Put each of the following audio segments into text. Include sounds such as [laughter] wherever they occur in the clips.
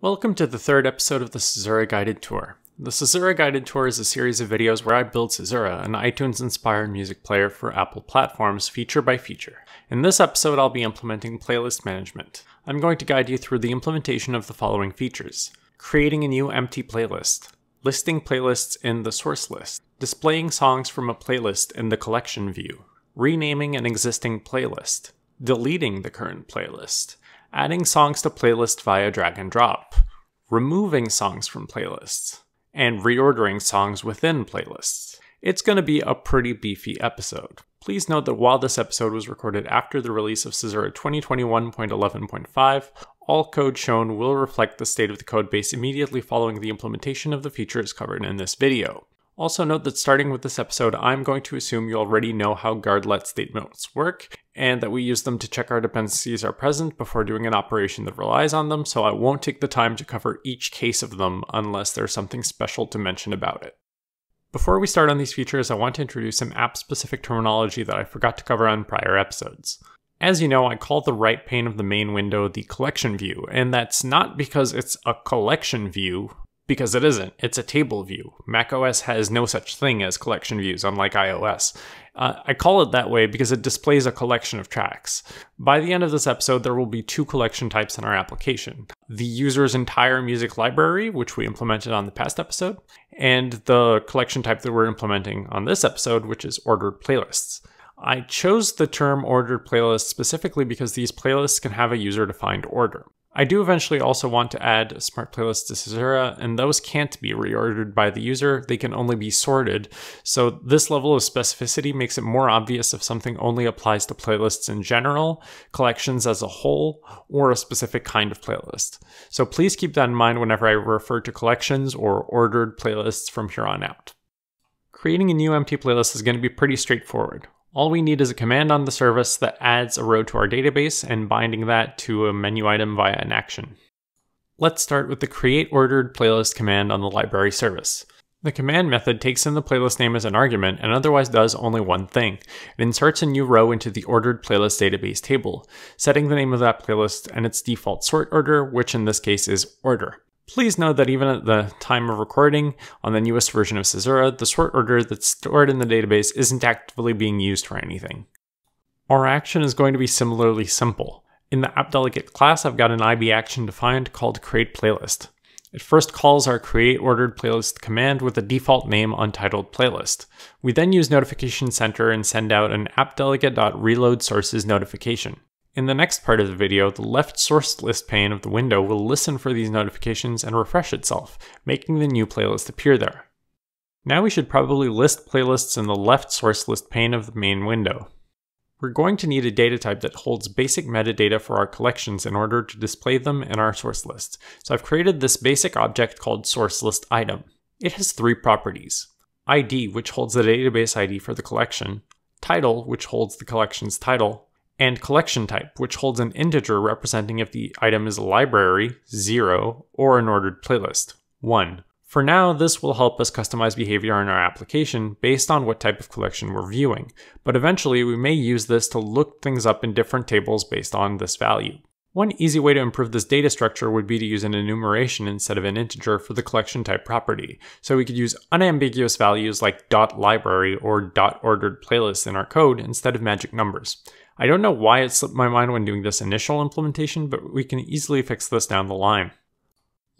Welcome to the third episode of the Caesura Guided Tour. The Caesura Guided Tour is a series of videos where I build Caesura, an iTunes inspired music player for Apple platforms, feature by feature. In this episode, I'll be implementing playlist management. I'm going to guide you through the implementation of the following features creating a new empty playlist, listing playlists in the source list, displaying songs from a playlist in the collection view, renaming an existing playlist, deleting the current playlist, adding songs to playlists via drag and drop, removing songs from playlists, and reordering songs within playlists. It's going to be a pretty beefy episode. Please note that while this episode was recorded after the release of Scissor 2021.11.5, all code shown will reflect the state of the codebase immediately following the implementation of the features covered in this video. Also note that starting with this episode, I'm going to assume you already know how guard let statements work, and that we use them to check our dependencies are present before doing an operation that relies on them, so I won't take the time to cover each case of them unless there's something special to mention about it. Before we start on these features, I want to introduce some app-specific terminology that I forgot to cover on prior episodes. As you know, I call the right pane of the main window the collection view, and that's not because it's a collection view, because it isn't. It's a table view. macOS has no such thing as collection views, unlike iOS. Uh, I call it that way because it displays a collection of tracks. By the end of this episode, there will be two collection types in our application. The user's entire music library, which we implemented on the past episode, and the collection type that we're implementing on this episode, which is ordered playlists. I chose the term ordered playlists specifically because these playlists can have a user defined order. I do eventually also want to add smart playlists to Cesura, and those can't be reordered by the user, they can only be sorted. So this level of specificity makes it more obvious if something only applies to playlists in general, collections as a whole, or a specific kind of playlist. So please keep that in mind whenever I refer to collections or ordered playlists from here on out. Creating a new empty playlist is going to be pretty straightforward. All we need is a command on the service that adds a row to our database and binding that to a menu item via an action. Let's start with the create ordered playlist command on the library service. The command method takes in the playlist name as an argument and otherwise does only one thing. It inserts a new row into the ordered playlist database table, setting the name of that playlist and its default sort order, which in this case is order. Please note that even at the time of recording on the newest version of Cesura, the sort order that's stored in the database isn't actively being used for anything. Our action is going to be similarly simple. In the app-delegate class, I've got an IB action defined called createPlaylist. It first calls our createOrderedPlaylist command with a default name untitled playlist. We then use Notification Center and send out an app-delegate.reloadSources notification. In the next part of the video, the left source list pane of the window will listen for these notifications and refresh itself, making the new playlist appear there. Now we should probably list playlists in the left source list pane of the main window. We're going to need a data type that holds basic metadata for our collections in order to display them in our source list. So I've created this basic object called source list item. It has three properties. ID, which holds the database ID for the collection, title, which holds the collection's title, and collection type, which holds an integer representing if the item is a library, 0, or an ordered playlist, 1. For now, this will help us customize behavior in our application based on what type of collection we're viewing, but eventually we may use this to look things up in different tables based on this value. One easy way to improve this data structure would be to use an enumeration instead of an integer for the collection type property, so we could use unambiguous values like .library or .ordered playlist in our code instead of magic numbers. I don't know why it slipped my mind when doing this initial implementation, but we can easily fix this down the line.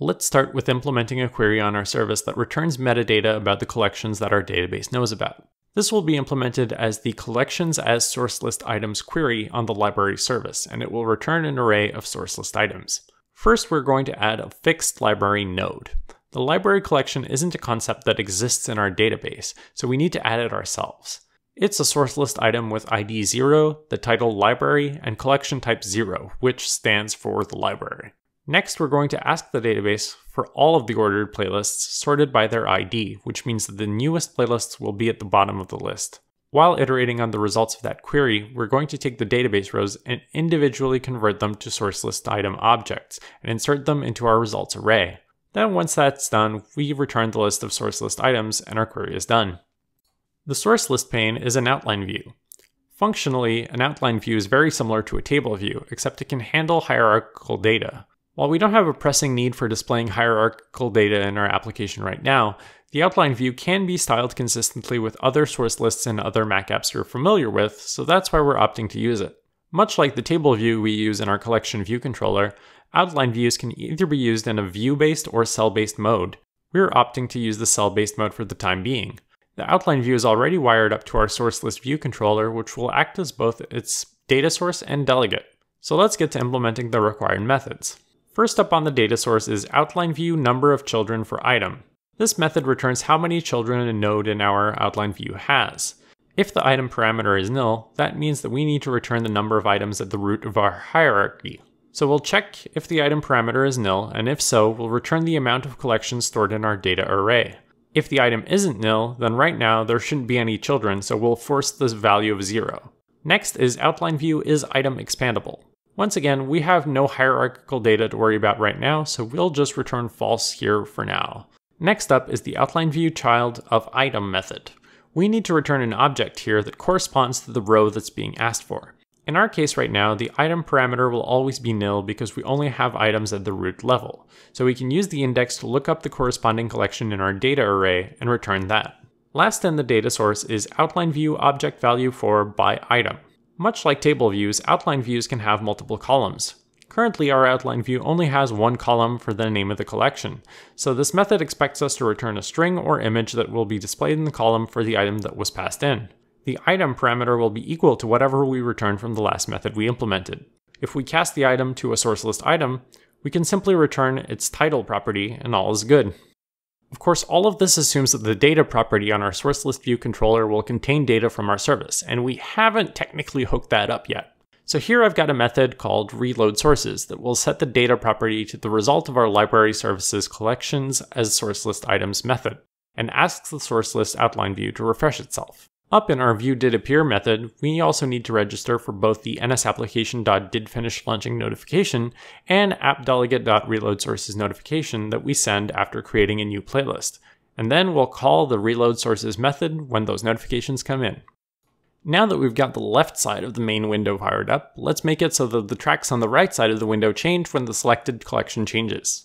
Let's start with implementing a query on our service that returns metadata about the collections that our database knows about. This will be implemented as the collections as source list items query on the library service, and it will return an array of source list items. First, we're going to add a fixed library node. The library collection isn't a concept that exists in our database, so we need to add it ourselves. It's a source list item with ID 0, the title library, and collection type 0, which stands for the library. Next, we're going to ask the database for all of the ordered playlists sorted by their ID, which means that the newest playlists will be at the bottom of the list. While iterating on the results of that query, we're going to take the database rows and individually convert them to source list item objects and insert them into our results array. Then once that's done, we return the list of source list items and our query is done. The source list pane is an outline view. Functionally, an outline view is very similar to a table view, except it can handle hierarchical data. While we don't have a pressing need for displaying hierarchical data in our application right now, the outline view can be styled consistently with other source lists and other Mac apps you're familiar with, so that's why we're opting to use it. Much like the table view we use in our collection view controller, outline views can either be used in a view-based or cell-based mode. We're opting to use the cell-based mode for the time being. The outline view is already wired up to our source list view controller, which will act as both its data source and delegate. So let's get to implementing the required methods. First up on the data source is outline view number of children for item. This method returns how many children a node in our outline view has. If the item parameter is nil, that means that we need to return the number of items at the root of our hierarchy. So we'll check if the item parameter is nil, and if so, we'll return the amount of collections stored in our data array. If the item isn't nil, then right now there shouldn't be any children, so we'll force this value of zero. Next is outline view is item expandable. Once again, we have no hierarchical data to worry about right now, so we'll just return false here for now. Next up is the outline view child of item method. We need to return an object here that corresponds to the row that's being asked for. In our case right now, the item parameter will always be nil because we only have items at the root level, so we can use the index to look up the corresponding collection in our data array and return that. Last in the data source is outline view object value for by item. Much like table views, outline views can have multiple columns. Currently, our outline view only has one column for the name of the collection, so this method expects us to return a string or image that will be displayed in the column for the item that was passed in the item parameter will be equal to whatever we return from the last method we implemented. If we cast the item to a source list item, we can simply return its title property and all is good. Of course, all of this assumes that the data property on our source list view controller will contain data from our service, and we haven't technically hooked that up yet. So here I've got a method called reload sources that will set the data property to the result of our library services collections as source list items method, and asks the source list outline view to refresh itself. Up in our viewDidAppear method, we also need to register for both the nsapplication.didFinishLaunching notification and appDelegate.reloadSources notification that we send after creating a new playlist. And then we'll call the reloadSources method when those notifications come in. Now that we've got the left side of the main window fired up, let's make it so that the tracks on the right side of the window change when the selected collection changes.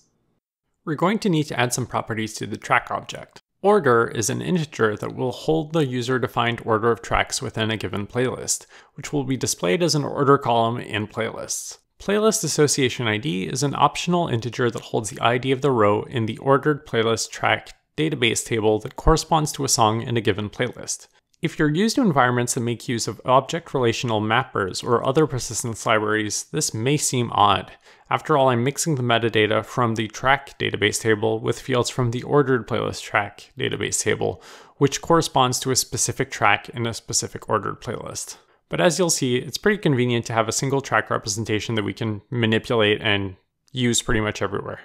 We're going to need to add some properties to the track object. Order is an integer that will hold the user-defined order of tracks within a given playlist, which will be displayed as an order column in playlists. Playlist association ID is an optional integer that holds the ID of the row in the ordered playlist track database table that corresponds to a song in a given playlist. If you're used to environments that make use of object relational mappers or other persistence libraries, this may seem odd. After all, I'm mixing the metadata from the track database table with fields from the ordered playlist track database table, which corresponds to a specific track in a specific ordered playlist. But as you'll see, it's pretty convenient to have a single track representation that we can manipulate and use pretty much everywhere.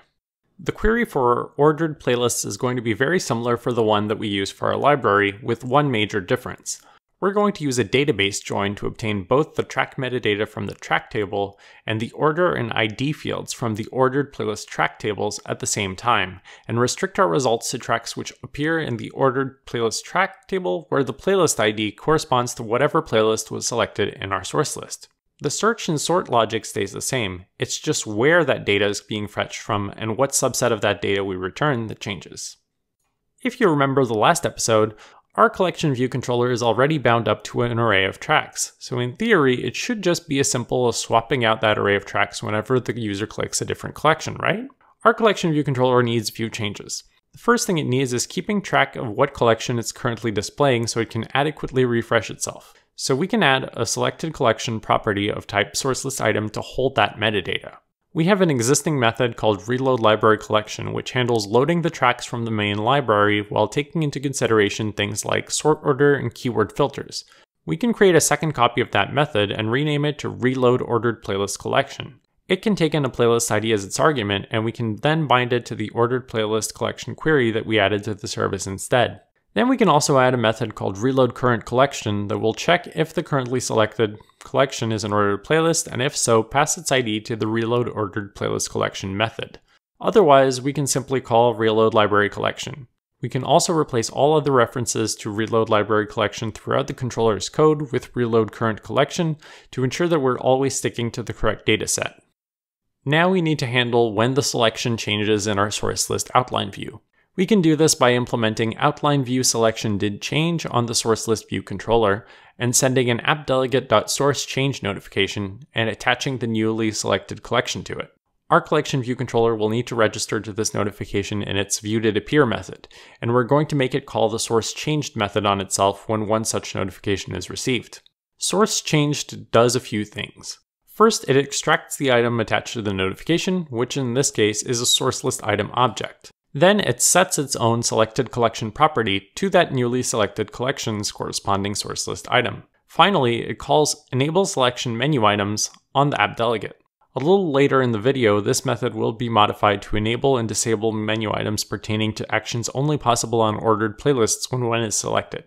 The query for ordered playlists is going to be very similar for the one that we use for our library, with one major difference. We're going to use a database join to obtain both the track metadata from the track table and the order and ID fields from the ordered playlist track tables at the same time, and restrict our results to tracks which appear in the ordered playlist track table where the playlist ID corresponds to whatever playlist was selected in our source list. The search and sort logic stays the same, it's just where that data is being fetched from and what subset of that data we return that changes. If you remember the last episode, our collection view controller is already bound up to an array of tracks, so in theory, it should just be as simple as swapping out that array of tracks whenever the user clicks a different collection, right? Our collection view controller needs a few changes. The first thing it needs is keeping track of what collection it's currently displaying so it can adequately refresh itself. So we can add a selected collection property of type SourceListItem item to hold that metadata. We have an existing method called reload library collection which handles loading the tracks from the main library while taking into consideration things like sort order and keyword filters. We can create a second copy of that method and rename it to reload ordered playlist collection. It can take in a playlist ID as its argument and we can then bind it to the ordered playlist collection query that we added to the service instead. Then we can also add a method called reload current collection that will check if the currently selected collection is an ordered playlist, and if so, pass its ID to the reload ordered playlist collection method. Otherwise, we can simply call reload library collection. We can also replace all other references to reload library collection throughout the controller's code with reload current collection to ensure that we're always sticking to the correct dataset. Now we need to handle when the selection changes in our source list outline view. We can do this by implementing outline view selection did change on the source list view controller and sending an appdelegate.source change notification and attaching the newly selected collection to it. Our collection view controller will need to register to this notification in its viewDidAppear method, and we're going to make it call the source changed method on itself when one such notification is received. Source changed does a few things. First, it extracts the item attached to the notification, which in this case is a source list item object. Then it sets its own selected collection property to that newly selected collection's corresponding source list item. Finally, it calls enable selection menu items on the app delegate. A little later in the video, this method will be modified to enable and disable menu items pertaining to actions only possible on ordered playlists when one is selected.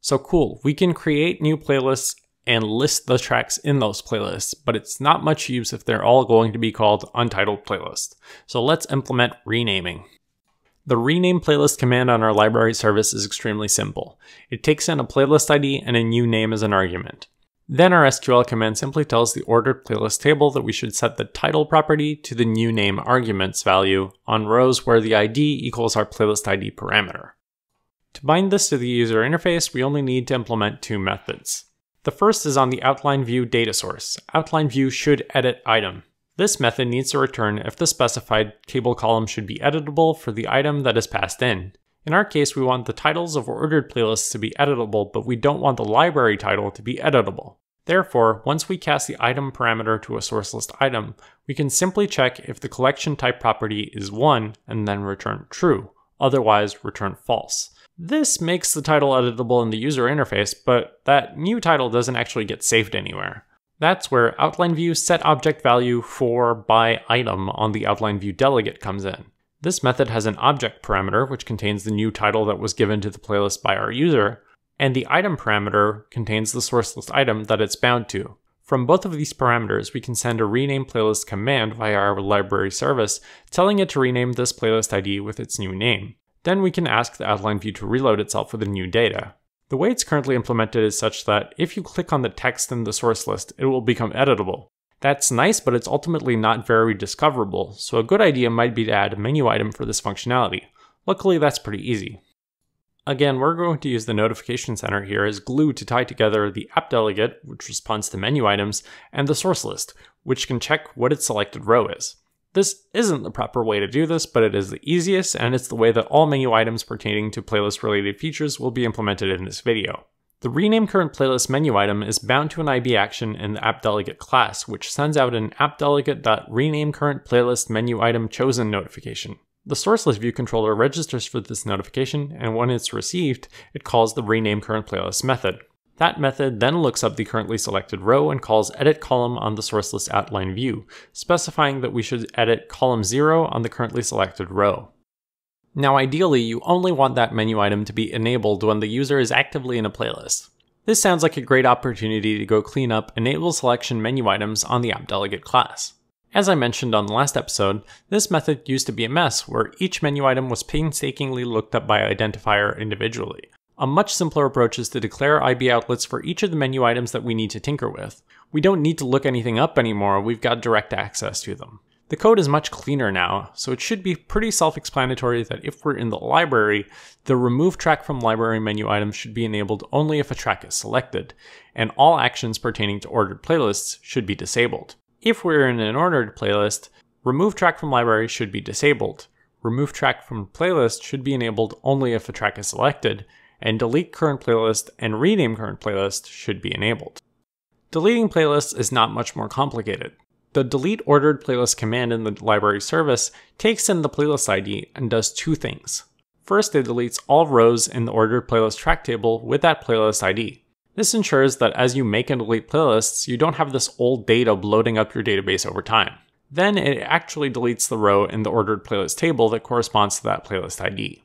So cool, we can create new playlists and list the tracks in those playlists, but it's not much use if they're all going to be called untitled playlist. So let's implement renaming. The rename playlist command on our library service is extremely simple. It takes in a playlist ID and a new name as an argument. Then our SQL command simply tells the ordered playlist table that we should set the title property to the new name arguments value on rows where the ID equals our playlist ID parameter. To bind this to the user interface, we only need to implement two methods. The first is on the outline view data source. Outline view should edit item. This method needs to return if the specified table column should be editable for the item that is passed in. In our case, we want the titles of ordered playlists to be editable, but we don't want the library title to be editable. Therefore, once we cast the item parameter to a source list item, we can simply check if the collection type property is 1 and then return true, otherwise return false. This makes the title editable in the user interface, but that new title doesn't actually get saved anywhere. That's where outline view set object value for by item on the outline view delegate comes in. This method has an object parameter, which contains the new title that was given to the playlist by our user, and the item parameter contains the source list item that it's bound to. From both of these parameters, we can send a rename playlist command via our library service, telling it to rename this playlist ID with its new name. Then we can ask the outline view to reload itself with the new data. The way it's currently implemented is such that if you click on the text in the source list, it will become editable. That's nice, but it's ultimately not very discoverable, so a good idea might be to add a menu item for this functionality. Luckily, that's pretty easy. Again, we're going to use the notification center here as glue to tie together the app delegate, which responds to menu items, and the source list, which can check what its selected row is. This isn't the proper way to do this, but it is the easiest, and it's the way that all menu items pertaining to playlist-related features will be implemented in this video. The rename current playlist menu item is bound to an IB action in the app delegate class, which sends out an appDelegate.renameCurrentPlaylist menu item chosen notification. The source list view controller registers for this notification, and when it's received, it calls the rename current playlist method. That method then looks up the currently selected row and calls edit column on the source list outline view, specifying that we should edit column 0 on the currently selected row. Now ideally, you only want that menu item to be enabled when the user is actively in a playlist. This sounds like a great opportunity to go clean up enable selection menu items on the app delegate class. As I mentioned on the last episode, this method used to be a mess where each menu item was painstakingly looked up by identifier individually, a much simpler approach is to declare IB outlets for each of the menu items that we need to tinker with. We don't need to look anything up anymore, we've got direct access to them. The code is much cleaner now, so it should be pretty self-explanatory that if we're in the library, the remove track from library menu item should be enabled only if a track is selected, and all actions pertaining to ordered playlists should be disabled. If we're in an ordered playlist, remove track from library should be disabled, remove track from playlist should be enabled only if a track is selected, and delete current playlist and rename current playlist should be enabled. Deleting playlists is not much more complicated. The delete ordered playlist command in the library service takes in the playlist ID and does two things. First, it deletes all rows in the ordered playlist track table with that playlist ID. This ensures that as you make and delete playlists, you don't have this old data bloating up your database over time. Then it actually deletes the row in the ordered playlist table that corresponds to that playlist ID.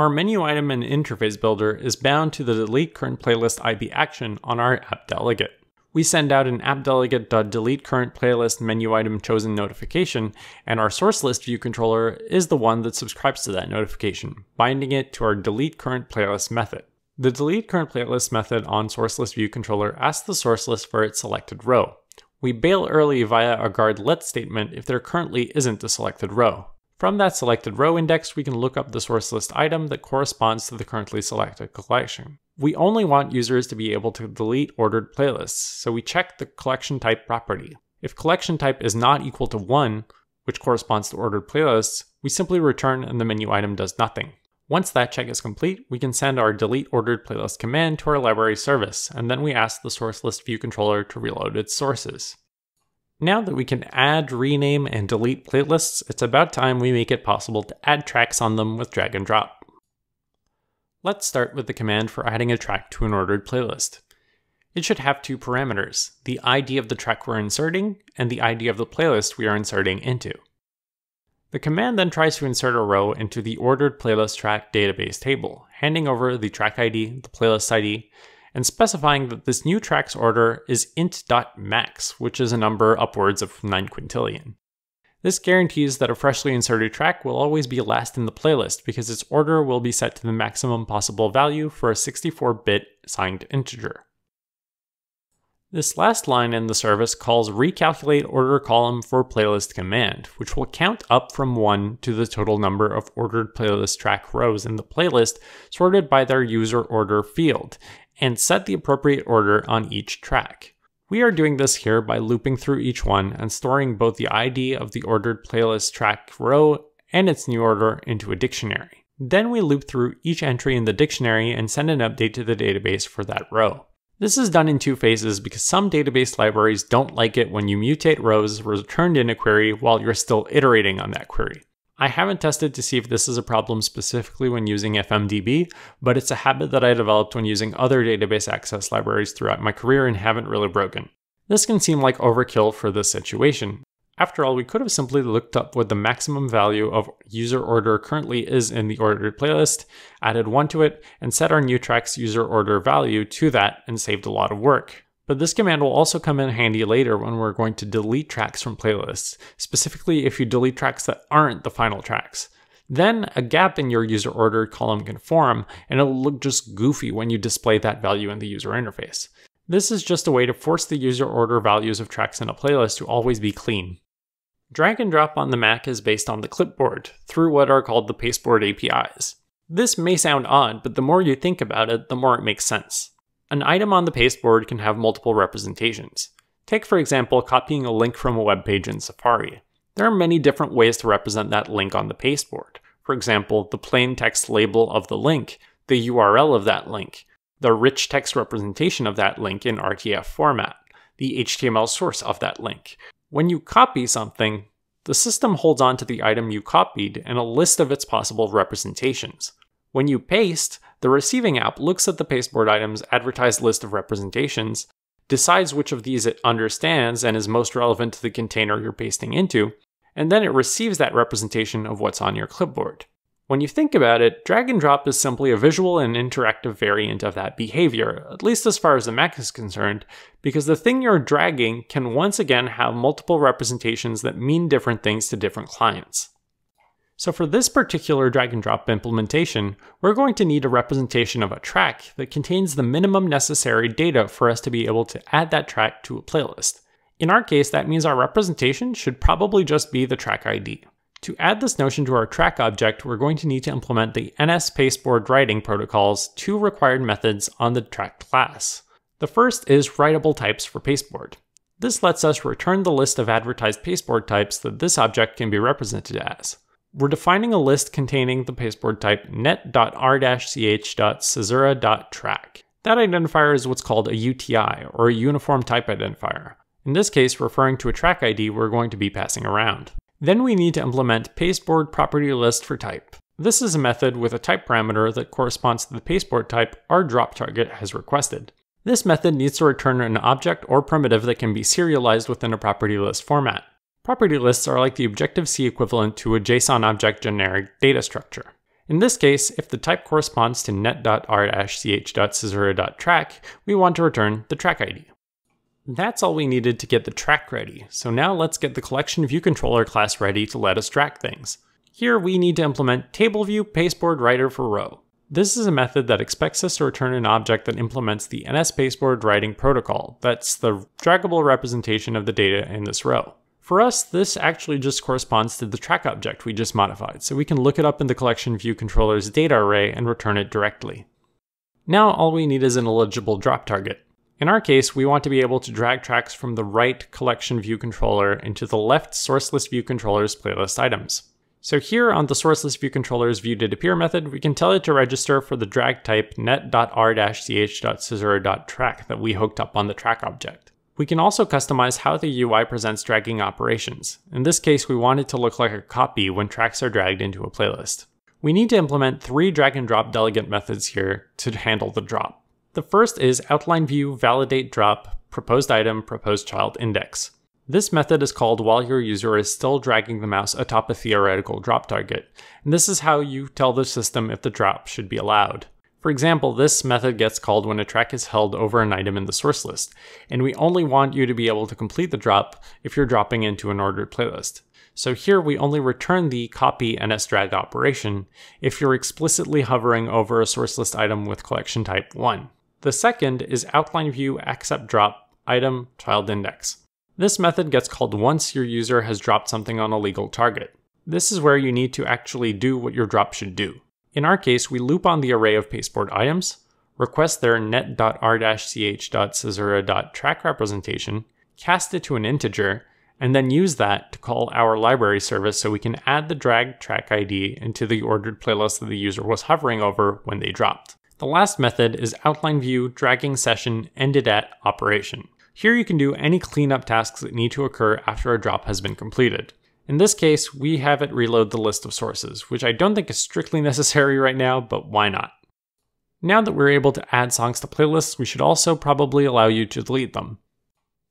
Our menu item and interface builder is bound to the delete current playlist IP action on our app delegate. We send out an appdelegate.delete current playlist menu item chosen notification, and our source list view controller is the one that subscribes to that notification, binding it to our delete current playlist method. The delete current playlist method on source list view controller asks the source list for its selected row. We bail early via a guard let statement if there currently isn't a selected row. From that selected row index, we can look up the source list item that corresponds to the currently selected collection. We only want users to be able to delete ordered playlists, so we check the collection type property. If collection type is not equal to 1, which corresponds to ordered playlists, we simply return and the menu item does nothing. Once that check is complete, we can send our delete ordered playlist command to our library service, and then we ask the source list view controller to reload its sources. Now that we can add, rename, and delete playlists, it's about time we make it possible to add tracks on them with drag and drop. Let's start with the command for adding a track to an ordered playlist. It should have two parameters, the ID of the track we're inserting, and the ID of the playlist we are inserting into. The command then tries to insert a row into the ordered playlist track database table, handing over the track ID, the playlist ID, and specifying that this new track's order is int.max, which is a number upwards of 9 quintillion. This guarantees that a freshly inserted track will always be last in the playlist because its order will be set to the maximum possible value for a 64-bit signed integer. This last line in the service calls recalculate order column for playlist command, which will count up from 1 to the total number of ordered playlist track rows in the playlist sorted by their user order field, and set the appropriate order on each track. We are doing this here by looping through each one and storing both the ID of the ordered playlist track row and its new order into a dictionary. Then we loop through each entry in the dictionary and send an update to the database for that row. This is done in two phases because some database libraries don't like it when you mutate rows returned in a query while you're still iterating on that query. I haven't tested to see if this is a problem specifically when using FMDB, but it's a habit that I developed when using other database access libraries throughout my career and haven't really broken. This can seem like overkill for this situation. After all, we could have simply looked up what the maximum value of user order currently is in the ordered playlist, added one to it, and set our new track's user order value to that and saved a lot of work. But this command will also come in handy later when we're going to delete tracks from playlists, specifically if you delete tracks that aren't the final tracks. Then a gap in your user order column can form, and it'll look just goofy when you display that value in the user interface. This is just a way to force the user order values of tracks in a playlist to always be clean. Drag and drop on the Mac is based on the clipboard, through what are called the pasteboard APIs. This may sound odd, but the more you think about it, the more it makes sense. An item on the pasteboard can have multiple representations. Take, for example, copying a link from a web page in Safari. There are many different ways to represent that link on the pasteboard. For example, the plain text label of the link, the URL of that link, the rich text representation of that link in RTF format, the HTML source of that link. When you copy something, the system holds on to the item you copied and a list of its possible representations. When you paste, the receiving app looks at the pasteboard item's advertised list of representations, decides which of these it understands and is most relevant to the container you're pasting into, and then it receives that representation of what's on your clipboard. When you think about it, drag and drop is simply a visual and interactive variant of that behavior, at least as far as the Mac is concerned, because the thing you're dragging can once again have multiple representations that mean different things to different clients. So for this particular drag and drop implementation, we're going to need a representation of a track that contains the minimum necessary data for us to be able to add that track to a playlist. In our case, that means our representation should probably just be the track ID. To add this notion to our track object, we're going to need to implement the NS pasteboard writing protocol's two required methods on the track class. The first is writable types for pasteboard. This lets us return the list of advertised pasteboard types that this object can be represented as. We're defining a list containing the pasteboard type net.r-ch.caesura.track. That identifier is what's called a UTI, or a uniform type identifier. In this case, referring to a track ID we're going to be passing around. Then we need to implement pasteboard property list for type. This is a method with a type parameter that corresponds to the pasteboard type our drop target has requested. This method needs to return an object or primitive that can be serialized within a property list format. Property lists are like the Objective-C equivalent to a JSON object generic data structure. In this case, if the type corresponds to net.r-ch.scissor.track, we want to return the track ID. That's all we needed to get the track ready, so now let's get the collection view controller class ready to let us track things. Here we need to implement TableView Pasteboard Writer for Row. This is a method that expects us to return an object that implements the NS Pasteboard Writing Protocol, that's the draggable representation of the data in this row. For us, this actually just corresponds to the track object we just modified, so we can look it up in the collection view controller's data array and return it directly. Now all we need is an eligible drop target. In our case, we want to be able to drag tracks from the right collection view controller into the left source list view controller's playlist items. So here on the source list view controller's view did appear method, we can tell it to register for the drag type net.r-ch.scissor.track that we hooked up on the track object. We can also customize how the UI presents dragging operations. In this case, we want it to look like a copy when tracks are dragged into a playlist. We need to implement three drag and drop delegate methods here to handle the drop. The first is outline view validate drop proposed item proposed child index. This method is called while your user is still dragging the mouse atop a theoretical drop target, and this is how you tell the system if the drop should be allowed. For example, this method gets called when a track is held over an item in the source list, and we only want you to be able to complete the drop if you're dropping into an ordered playlist. So here we only return the copy nsdrag operation if you're explicitly hovering over a source list item with collection type 1. The second is outline view accept drop item child index. This method gets called once your user has dropped something on a legal target. This is where you need to actually do what your drop should do. In our case, we loop on the array of pasteboard items, request their net.r-ch.scissora.track representation, cast it to an integer, and then use that to call our library service so we can add the drag track ID into the ordered playlist that the user was hovering over when they dropped. The last method is outline view dragging session ended at operation. Here you can do any cleanup tasks that need to occur after a drop has been completed. In this case, we have it reload the list of sources, which I don't think is strictly [laughs] necessary right now, but why not? Now that we're able to add songs to playlists, we should also probably allow you to delete them.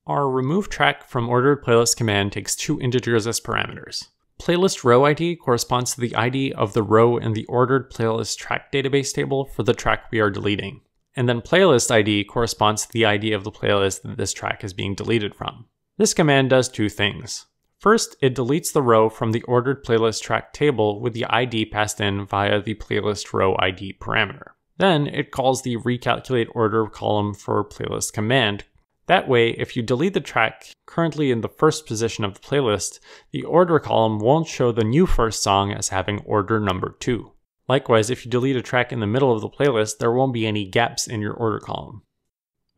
Our remove track from ordered playlist command takes two integers as parameters. Playlist row ID corresponds to the ID of the row in the ordered playlist track database table for the track we are deleting. And then playlist ID corresponds to the ID of the playlist that this track is being deleted from. This command does two things. First, it deletes the row from the ordered playlist track table with the ID passed in via the playlist row ID parameter. Then it calls the recalculate order column for playlist command. That way, if you delete the track currently in the first position of the playlist, the order column won't show the new first song as having order number 2. Likewise, if you delete a track in the middle of the playlist, there won't be any gaps in your order column.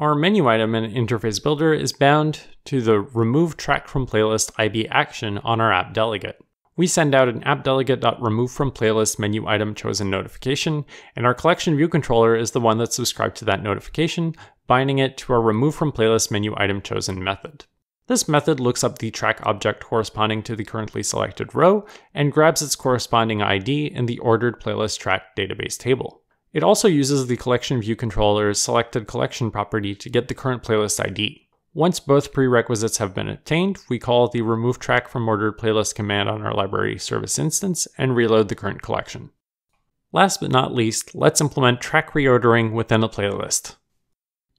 Our menu item in Interface Builder is bound to the Remove Track from Playlist IB action on our app delegate. We send out an appdelegate.remove from playlist menu item chosen notification, and our collection view controller is the one that's subscribed to that notification, binding it to our remove from playlist menu item chosen method. This method looks up the track object corresponding to the currently selected row and grabs its corresponding ID in the ordered playlist track database table. It also uses the collection view controller's selected collection property to get the current playlist ID. Once both prerequisites have been obtained, we call the remove track from ordered playlist command on our library service instance and reload the current collection. Last but not least, let's implement track reordering within a playlist.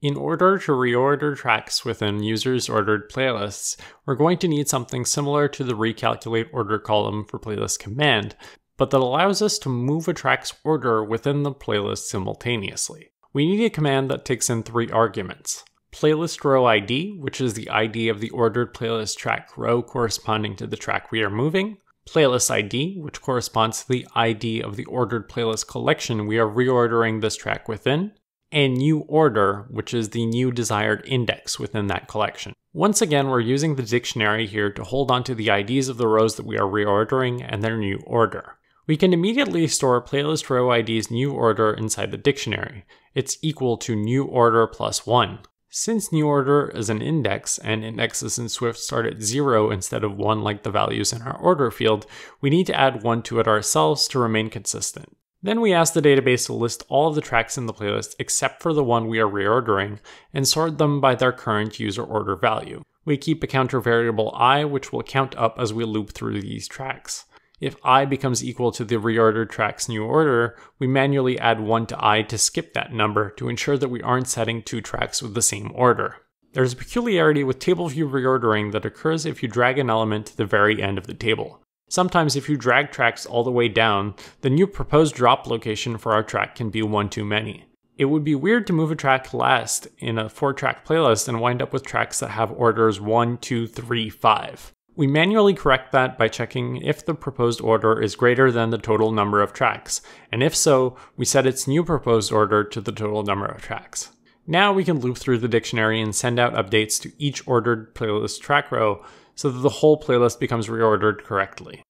In order to reorder tracks within users' ordered playlists, we're going to need something similar to the recalculate order column for playlist command, but that allows us to move a track's order within the playlist simultaneously. We need a command that takes in three arguments. Playlist row ID, which is the ID of the ordered playlist track row corresponding to the track we are moving. Playlist ID, which corresponds to the ID of the ordered playlist collection we are reordering this track within and new order, which is the new desired index within that collection. Once again, we're using the dictionary here to hold onto the IDs of the rows that we are reordering and their new order. We can immediately store playlist row id's new order inside the dictionary. It's equal to new order plus 1. Since new order is an index and indexes in Swift start at 0 instead of 1 like the values in our order field, we need to add 1 to it ourselves to remain consistent. Then we ask the database to list all of the tracks in the playlist except for the one we are reordering and sort them by their current user order value. We keep a counter variable i which will count up as we loop through these tracks. If i becomes equal to the reordered track's new order, we manually add 1 to i to skip that number to ensure that we aren't setting two tracks with the same order. There's a peculiarity with table view reordering that occurs if you drag an element to the very end of the table. Sometimes if you drag tracks all the way down, the new proposed drop location for our track can be one too many. It would be weird to move a track last in a 4 track playlist and wind up with tracks that have orders 1, 2, 3, 5. We manually correct that by checking if the proposed order is greater than the total number of tracks, and if so, we set its new proposed order to the total number of tracks. Now we can loop through the dictionary and send out updates to each ordered playlist track row so that the whole playlist becomes reordered correctly.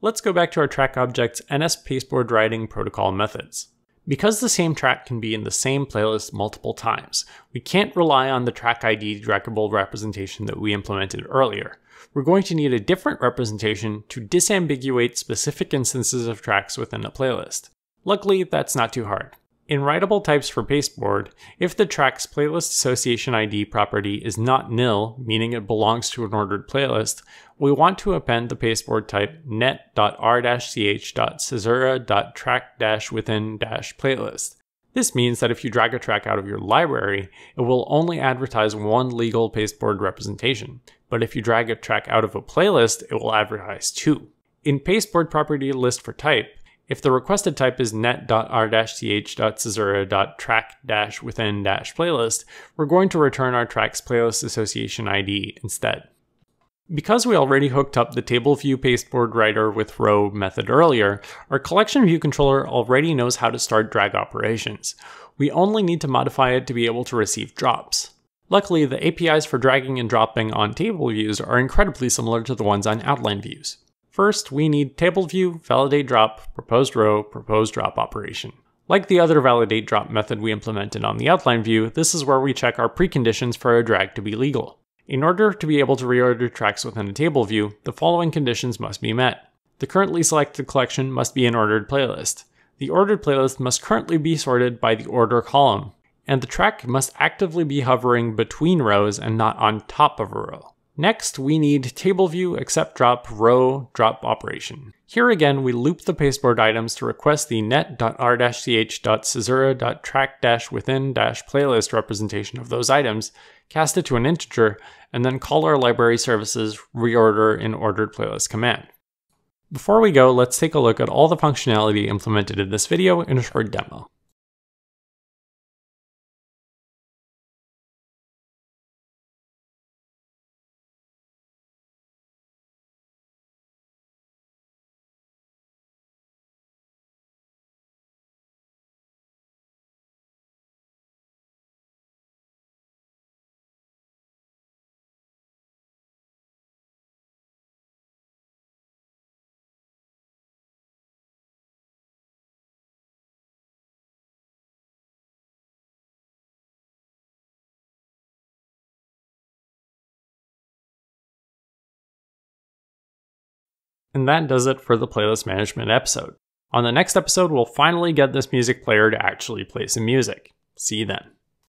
Let's go back to our track object's NS pasteboard writing protocol methods. Because the same track can be in the same playlist multiple times, we can't rely on the track ID draggable representation that we implemented earlier we're going to need a different representation to disambiguate specific instances of tracks within a playlist. Luckily, that's not too hard. In writable types for pasteboard, if the track's playlist association ID property is not nil, meaning it belongs to an ordered playlist, we want to append the pasteboard type netr chcesuratrack within playlist this means that if you drag a track out of your library, it will only advertise one legal pasteboard representation, but if you drag a track out of a playlist, it will advertise two. In pasteboard property list for type, if the requested type is net.r-ch.caesura.track-within-playlist, we're going to return our track's playlist association ID instead. Because we already hooked up the table view pasteboard writer with row method earlier, our collection view controller already knows how to start drag operations. We only need to modify it to be able to receive drops. Luckily, the APIs for dragging and dropping on table views are incredibly similar to the ones on outline views. First, we need table view, validate drop, proposed row, proposed drop operation. Like the other validate drop method we implemented on the outline view, this is where we check our preconditions for a drag to be legal. In order to be able to reorder tracks within a table view, the following conditions must be met. The currently selected collection must be an ordered playlist. The ordered playlist must currently be sorted by the order column, and the track must actively be hovering between rows and not on top of a row. Next, we need table view accept drop row drop operation. Here again, we loop the pasteboard items to request the net.r-ch.caesura.track-within-playlist representation of those items, cast it to an integer, and then call our library services reorder in ordered playlist command. Before we go, let's take a look at all the functionality implemented in this video in a short demo. And that does it for the playlist management episode. On the next episode, we'll finally get this music player to actually play some music. See you then.